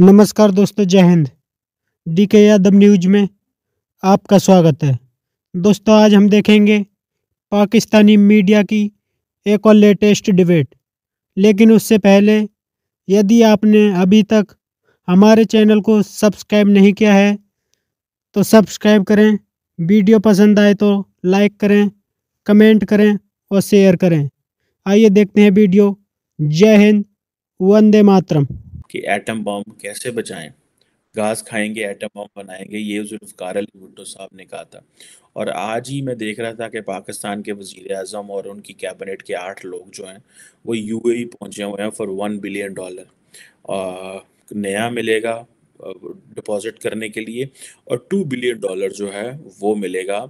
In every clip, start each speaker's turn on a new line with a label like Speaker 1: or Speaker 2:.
Speaker 1: नमस्कार दोस्तों जय हिंद डी के यादव न्यूज में आपका स्वागत है दोस्तों आज हम देखेंगे पाकिस्तानी मीडिया की एक और लेटेस्ट डिबेट लेकिन उससे पहले यदि आपने अभी तक हमारे चैनल को सब्सक्राइब नहीं किया है तो सब्सक्राइब करें वीडियो पसंद आए तो लाइक करें कमेंट करें और शेयर करें आइए देखते हैं वीडियो जय हिंद वंदे मातरम
Speaker 2: कि एटम बम कैसे बचाएं घास खाएंगे एटम बम बनाएंगे ये जुल्फकार अली भुट्टो साहब ने कहा था और आज ही मैं देख रहा था कि पाकिस्तान के वजीर अजम और उनकी कैबिनेट के आठ लोग जो हैं वो यू ए पहुँचे हुए हैं फॉर वन बिलियन डॉलर नया मिलेगा डिपॉजिट करने के लिए और टू बिलियन डॉलर जो है वो मिलेगा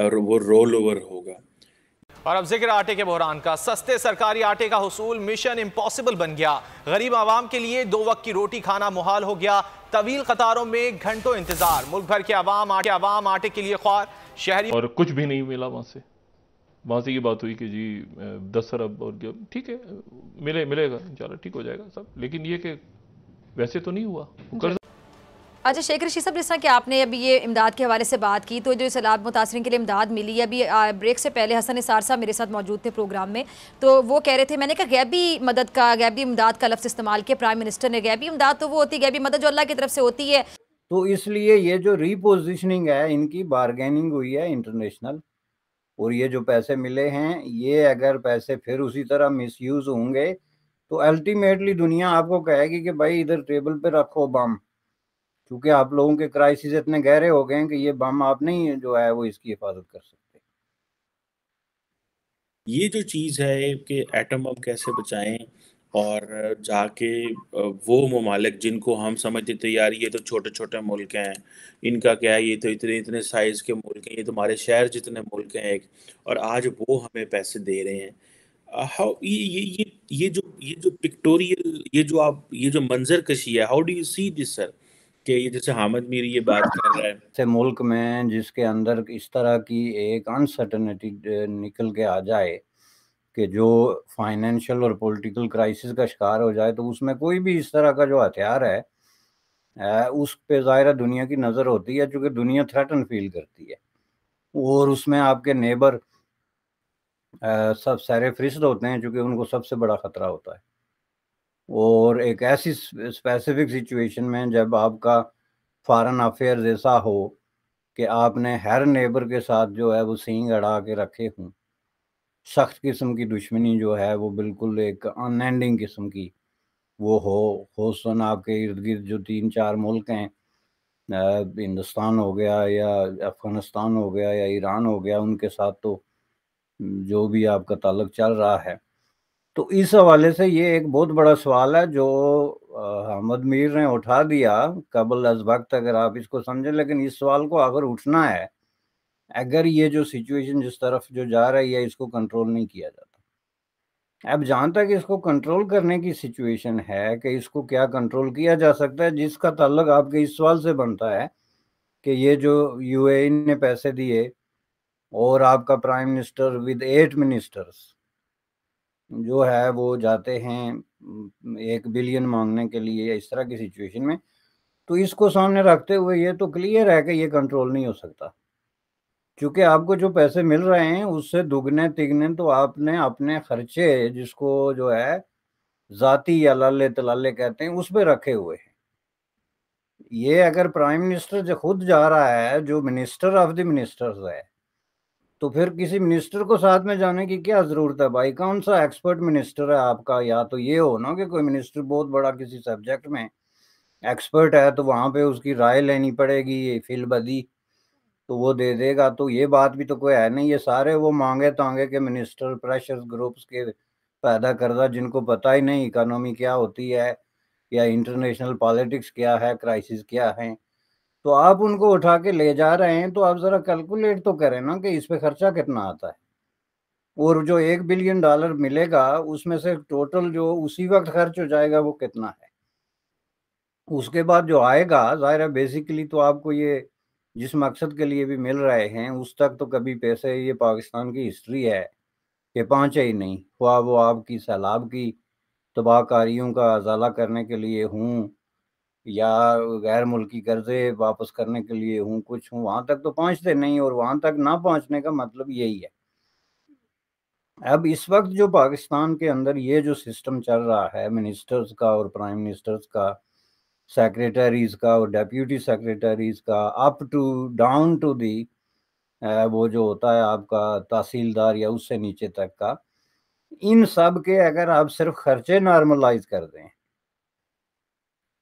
Speaker 2: और वो रोल ओवर होगा और अब जिक्र आटे के बहरान का सस्ते सरकारी आटे का हसूल मिशन इम्पॉसिबल बन गया गरीब आवाम के लिए दो वक्त की रोटी खाना मुहाल हो गया तवील कतारों में घंटों इंतजार मुल्क भर के आवाम आटे आवाम आटे के लिए ख्वार शहरी और कुछ
Speaker 3: भी नहीं मिला वहाँ से वहाँ से ये बात हुई कि जी दस अरब और ठीक है मिले मिलेगा इन ठीक हो जाएगा सब लेकिन ये कि वैसे तो नहीं हुआ
Speaker 2: अच्छा शेख ऋषि साहब जिस तरह कि आपने अभी ये इमदाद के हवाले से बात की तो जो सैलाब मुतासरी के लिए इमदाद मिली है अभी ब्रेक से पहले हसन निसार साहब मेरे साथ मौजूद थे प्रोग्राम में तो वो कह रहे थे मैंने कहा गैबी मदद का गैबी इमदाद का लफ्ज़ इस्तेमाल किया प्राइम मिनिस्टर ने गैबी इमदाद तो वो होती है गैबी मदद जो अल्लाह की तरफ से होती है
Speaker 4: तो इसलिए ये जो रीपोजिशनिंग है इनकी बारगेनिंग हुई है इंटरनेशनल और ये जो पैसे मिले हैं ये अगर पैसे फिर उसी तरह मिस होंगे तो अल्टीमेटली दुनिया आपको कहेगी कि भाई इधर टेबल पर रखो बम क्योंकि आप लोगों के क्राइसिस इतने गहरे हो गए हैं कि ये बम आप नहीं जो है वो इसकी हिफाजत कर सकते
Speaker 2: ये जो चीज़ है कि एटम बम कैसे बचाएं और जाके वो ममालिक जिनको हम समझते थे तो यार ये तो छोटे छोटे मुल्क हैं इनका क्या है ये तो इतने इतने साइज़ के मुल्क हैं ये तुम्हारे तो शहर जितने मुल्क हैं एक और आज वो हमें पैसे दे रहे हैं हाउ ये ये ये ये जो ये जो पिक्टोरियल ये जो आप ये जो मंजर कशी है how do you see this sir कि ये जैसे हामद मीर ये बात कर रहा है
Speaker 4: से मुल्क में जिसके अंदर इस तरह की एक अनसर्टनिटी निकल के आ जाए कि जो फाइनेंशियल और पॉलिटिकल क्राइसिस का शिकार हो जाए तो उसमें कोई भी इस तरह का जो हथियार है उस पे ज़ाहिर दुनिया की नज़र होती है चूँकि दुनिया थ्रेटन फील करती है और उसमें आपके नेबर सब सारे फरिस्त होते हैं चूँकि उनको सबसे बड़ा ख़तरा होता है और एक ऐसी स्पेसिफिक सिचुएशन में जब आपका फॉरेन अफेयर ऐसा हो कि आपने हर नेबर के साथ जो है वो सींग अड़ा के रखे हों सख्त किस्म की दुश्मनी जो है वो बिल्कुल एक अनएंडिंग किस्म की वो हो खौसन आपके इर्द गिर्द जो तीन चार मुल्क हैं हिंदुस्तान हो गया या अफ़गानिस्तान हो गया या ईरान हो गया उनके साथ तो जो भी आपका ताल्लुक चल रहा है तो इस हवाले से ये एक बहुत बड़ा सवाल है जो अहमद मीर ने उठा दिया कबल अज वक्त अगर आप इसको समझें लेकिन इस सवाल को अगर उठना है अगर ये जो सिचुएशन जिस तरफ जो जा रही है इसको कंट्रोल नहीं किया जाता अब जहाँ तक इसको कंट्रोल करने की सिचुएशन है कि इसको क्या कंट्रोल किया जा सकता है जिसका तल्लक आपके इस सवाल से बनता है कि ये जो यूएई ने पैसे दिए और आपका prime minister with eight ministers जो है वो जाते हैं एक बिलियन मांगने के लिए या इस तरह की सिचुएशन में तो इसको सामने रखते हुए ये तो क्लियर है कि ये कंट्रोल नहीं हो सकता क्योंकि आपको जो पैसे मिल रहे हैं उससे दुगने तिगने तो आपने अपने खर्चे जिसको जो है जाति या लाले तलाले कहते हैं उस पर रखे हुए हैं ये अगर प्राइम मिनिस्टर जो खुद जा रहा है जो मिनिस्टर ऑफ द मिनिस्टर्स है तो फिर किसी मिनिस्टर को साथ में जाने की क्या जरूरत है भाई कौन सा एक्सपर्ट मिनिस्टर है आपका या तो ये हो ना कि कोई मिनिस्टर बहुत बड़ा किसी सब्जेक्ट में एक्सपर्ट है तो वहाँ पे उसकी राय लेनी पड़ेगी ये फिल बदी तो वो दे देगा तो ये बात भी तो कोई है नहीं ये सारे वो मांगे तांगे के मिनिस्टर प्रेशर ग्रुप्स के पैदा करदा जिनको पता ही नहीं इकोनॉमी क्या होती है या इंटरनेशनल पॉलिटिक्स क्या है क्राइसिस क्या है तो आप उनको उठा के ले जा रहे हैं तो आप ज़रा कैलकुलेट तो करें ना कि इस पे खर्चा कितना आता है और जो एक बिलियन डॉलर मिलेगा उसमें से टोटल जो उसी वक्त खर्च हो जाएगा वो कितना है उसके बाद जो आएगा ज़ाहिर है बेसिकली तो आपको ये जिस मकसद के लिए भी मिल रहे हैं उस तक तो कभी पैसे ये पाकिस्तान की हिस्ट्री है कि पहुँचे ही नहीं ख्वा वो आपकी सैलाब की तबाहकारियों का अजाला करने के लिए हूँ या गैर मुल्की कर्जे वापस करने के लिए हूँ कुछ हूँ वहां तक तो पहुंचते नहीं और वहां तक ना पहुंचने का मतलब यही है अब इस वक्त जो पाकिस्तान के अंदर ये जो सिस्टम चल रहा है मिनिस्टर्स का और प्राइम मिनिस्टर्स का सेक्रेटरीज का और डेप्यूटी सेक्रेटरीज का up to down to the वो जो होता है आपका तहसीलदार या उससे नीचे तक का इन सब के अगर आप सिर्फ खर्चे नॉर्मलाइज कर दें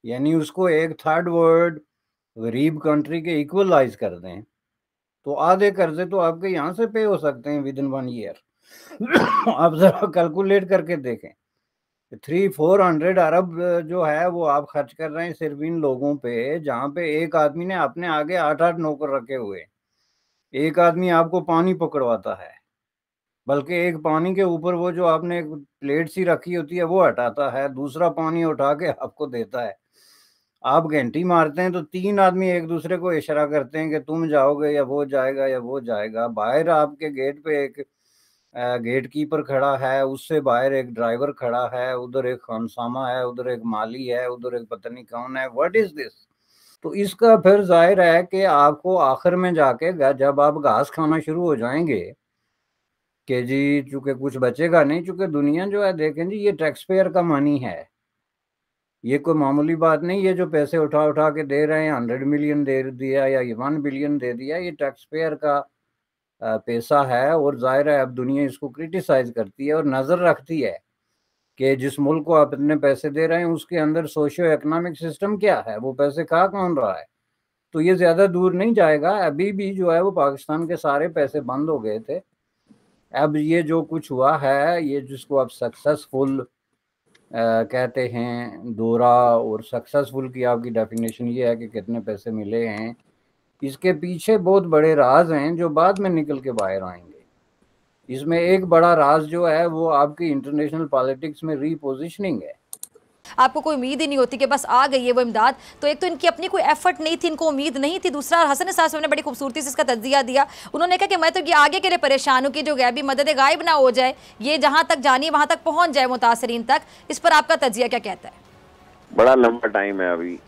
Speaker 4: यानी उसको एक थर्ड वर्ल्ड गरीब कंट्री के इक्वलाइज कर दें तो आधे कर्जे तो आपके यहाँ से पे हो सकते हैं विद इन वन ईयर आप जरा कैलकुलेट करके देखें थ्री फोर हंड्रेड अरब जो है वो आप खर्च कर रहे हैं सिर्फ इन लोगों पे जहाँ पे एक आदमी ने अपने आगे आठ आठ नौकर रखे हुए एक आदमी आपको पानी पकड़वाता है बल्कि एक पानी के ऊपर वो जो आपने एक प्लेट सी रखी होती है वो हटाता है दूसरा पानी उठा के आपको देता है आप घंटी मारते हैं तो तीन आदमी एक दूसरे को इशारा करते हैं कि तुम जाओगे या वो जाएगा या वो जाएगा बाहर आपके गेट पे एक गेट कीपर खड़ा है उससे बाहर एक ड्राइवर खड़ा है उधर एक खानसामा है उधर एक माली है उधर एक पत्नी कौन है व्हाट इज दिस तो इसका फिर जाहिर है कि आपको आखिर में जाके जब आप घास खाना शुरू हो जाएंगे के जी चूंकि कुछ बचेगा नहीं चूंकि दुनिया जो है देखें जी ये टैक्स पेयर का मनी है ये कोई मामूली बात नहीं ये जो पैसे उठा उठा के दे रहे हैं हंड्रेड मिलियन दे दिया या वन बिलियन दे दिया ये टैक्स पेयर का पैसा है और जाहिर है अब दुनिया इसको क्रिटिसाइज करती है और नज़र रखती है कि जिस मुल्क को आप इतने पैसे दे रहे हैं उसके अंदर सोशो इकोनॉमिक सिस्टम क्या है वो पैसे कहाँ कौन रहा है तो ये ज़्यादा दूर नहीं जाएगा अभी भी जो है वो पाकिस्तान के सारे पैसे बंद हो गए थे अब ये जो कुछ हुआ है ये जिसको आप सक्सेसफुल कहते हैं दौरा और सक्सेसफुल की आपकी डेफिनेशन ये है कि कितने पैसे मिले हैं इसके पीछे बहुत बड़े राज हैं जो बाद में निकल के बाहर आएंगे इसमें एक बड़ा राज जो है वो आपकी इंटरनेशनल पॉलिटिक्स में रीपोजिशनिंग है
Speaker 2: आपको कोई उम्मीद ही नहीं होती कि बस आ गई है वो इमदाद तो एक तो इनकी अपनी कोई एफर्ट नहीं थी इनको उम्मीद नहीं थी दूसरा हसन साहब ने बड़ी खूबसूरती से इसका तजिया दिया उन्होंने कहा कि मैं तो ये आगे के लिए परेशान हूँ कि जो गैबी मदद गायब ना हो जाए ये जहाँ तक जानी वहाँ तक पहुँच जाए मुतासरीन तक इस पर आपका तजिया क्या कहता है
Speaker 5: बड़ा लंबा टाइम है अभी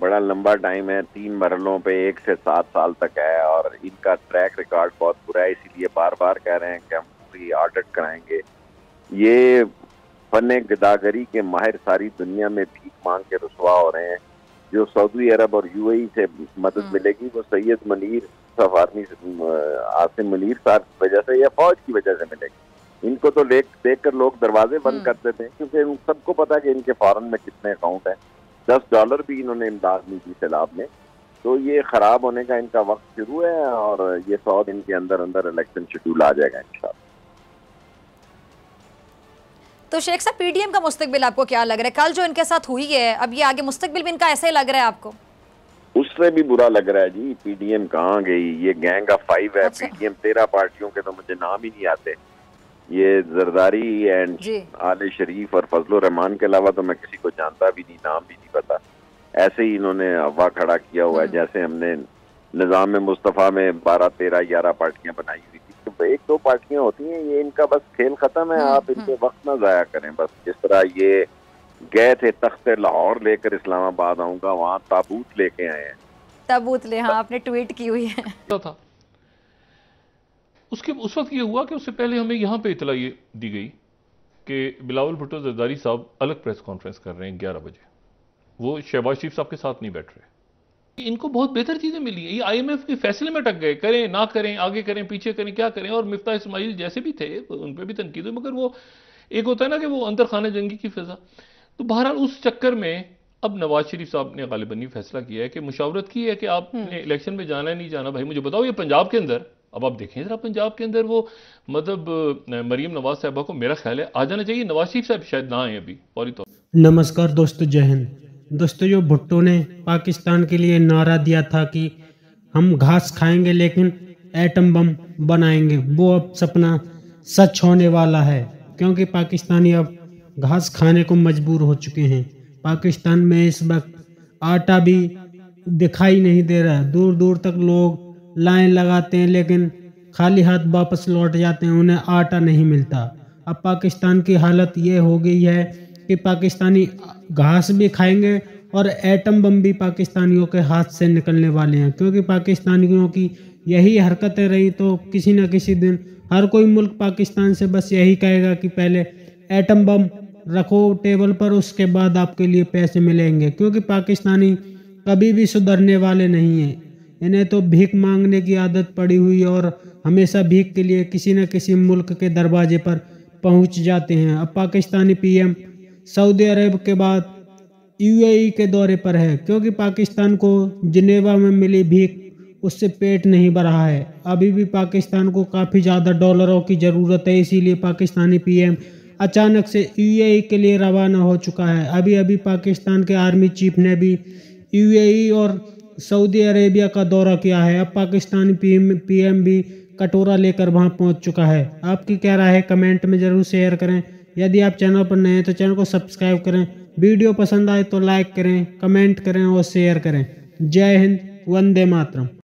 Speaker 5: बड़ा लंबा टाइम है तीन मरलों पे एक से सात साल तक है और इनका ट्रैक रिकॉर्ड बहुत बुरा है इसीलिए बार बार कह रहे हैं कि हम पूरी ऑडिट कराएंगे ये फन गदागरी के माहिर सारी दुनिया में भीख मांग के रसवा हो रहे हैं जो सऊदी अरब और यूएई से मदद हम्म। मिलेगी वो सैयद मनीर सफ आर्मी आसिम मनीर साहब की वजह से या फौज की वजह से मिलेगी इनको तो देख देख कर लोग दरवाजे बंद हम्म। कर देते हैं क्योंकि उन सबको पता है कि इनके फॉरन में कितने अकाउंट हैं दस डॉलर भी इन्होंने इमदाद नहीं की सैलाब में तो ये ख़राब होने का इनका वक्त शुरू है और ये सौ दिन के अंदर अंदर इलेक्शन शेड्यूल आ जाएगा इन
Speaker 2: तो शेख साहब पीडीएम का मुस्तबिल आपको क्या लग रहा है कल जो इनके साथ हुई है अब ये आगे मुस्तबिल भी इनका ऐसा ही लग रहा है आपको
Speaker 5: उससे भी बुरा लग रहा है जी पीडीएम कहाँ गई ये गैंग ऑफ फाइव है पीडीएम अच्छा। तेरह पार्टियों के तो मुझे नाम ही नहीं आते ये जरदारी एंड आले शरीफ और फजल रहमान के अलावा तो मैं किसी को जानता भी नहीं नाम भी नहीं पता ऐसे ही इन्होंने अफवाह खड़ा किया हुआ है हम्म। जैसे हमने निज़ाम मुस्तफ़ा में बारह तेरह ग्यारह पार्टियां बनाई हुई एक दो पार्टियां होती हैं ये इनका बस खेल खत्म है हम्म, आप इनके हम्म। वक्त ना जाया करें बस जिस तरह ये गए थे तख्त लाहौर लेकर इस्लामाबाद आऊंगा वहाँ ताबूत
Speaker 3: लेके आए हैं
Speaker 2: ताबूत ले हाँ आपने ट्वीट की हुई है था
Speaker 3: उसके उस वक्त ये हुआ कि उससे पहले हमें यहाँ पे इतला ये दी गई कि बिलावल भुट्टो जरदारी साहब अलग प्रेस कॉन्फ्रेंस कर रहे हैं ग्यारह बजे वो शहबाज शरीफ साहब के साथ नहीं बैठ रहे इनको बहुत बेहतर चीजें मिली है ये आईएमएफ के फैसले में टक गए करें ना करें आगे करें पीछे करें क्या करें और मिफ्ता इस्माइल जैसे भी थे उन पर भी तनकीद हुई मगर वो एक होता है ना कि वो अंतर खाना जंगी की फिजा तो बहरहाल उस चक्कर में अब नवाज शरीफ साहब ने गालिबन ये फैसला किया है कि मुशावरत की है कि आपने हम्म। इलेक्शन में जाना नहीं जाना भाई मुझे बताओ ये पंजाब के अंदर अब आप देखें जरा पंजाब के अंदर वो मतलब मरीम नवाज साहबा को मेरा ख्याल है आ जाना चाहिए नवाज शरीफ साहब शायद ना आए अभी फौरी तौर
Speaker 1: नमस्कार दोस्तों जय हिंद दोस्तों भुट्टो ने पाकिस्तान के लिए नारा दिया था कि हम घास खाएंगे लेकिन एटम बम बनाएंगे वो अब सपना सच होने वाला है क्योंकि पाकिस्तानी अब घास खाने को मजबूर हो चुके हैं पाकिस्तान में इस वक्त आटा भी दिखाई नहीं दे रहा है दूर दूर तक लोग लाइन लगाते हैं लेकिन खाली हाथ वापस लौट जाते हैं उन्हें आटा नहीं मिलता अब पाकिस्तान की हालत ये हो गई है कि पाकिस्तानी घास भी खाएंगे और एटम बम भी पाकिस्तानियों के हाथ से निकलने वाले हैं क्योंकि पाकिस्तानियों की यही हरकतें रही तो किसी न किसी दिन हर कोई मुल्क पाकिस्तान से बस यही कहेगा कि पहले एटम बम रखो टेबल पर उसके बाद आपके लिए पैसे मिलेंगे क्योंकि पाकिस्तानी कभी भी सुधरने वाले नहीं हैं इन्हें तो भीख मांगने की आदत पड़ी हुई और हमेशा भीख के लिए किसी न किसी मुल्क के दरवाजे पर पहुंच जाते हैं अब पाकिस्तानी पीएम सऊदी अरब के बाद यूएई के दौरे पर है क्योंकि पाकिस्तान को जिनेवा में मिली भीख उससे पेट नहीं भर रहा है अभी भी पाकिस्तान को काफ़ी ज़्यादा डॉलरों की ज़रूरत है इसीलिए पाकिस्तानी पीएम अचानक से यूएई के लिए रवाना हो चुका है अभी अभी पाकिस्तान के आर्मी चीफ ने भी यूएई और सऊदी अरेबिया का दौरा किया है अब पाकिस्तानी पी पीएम भी कटोरा लेकर वहाँ पहुँच चुका है आपकी क्या राय है कमेंट में ज़रूर शेयर करें यदि आप चैनल पर नए हैं तो चैनल को सब्सक्राइब करें वीडियो पसंद आए तो लाइक करें कमेंट करें और शेयर करें जय हिंद वंदे मातरम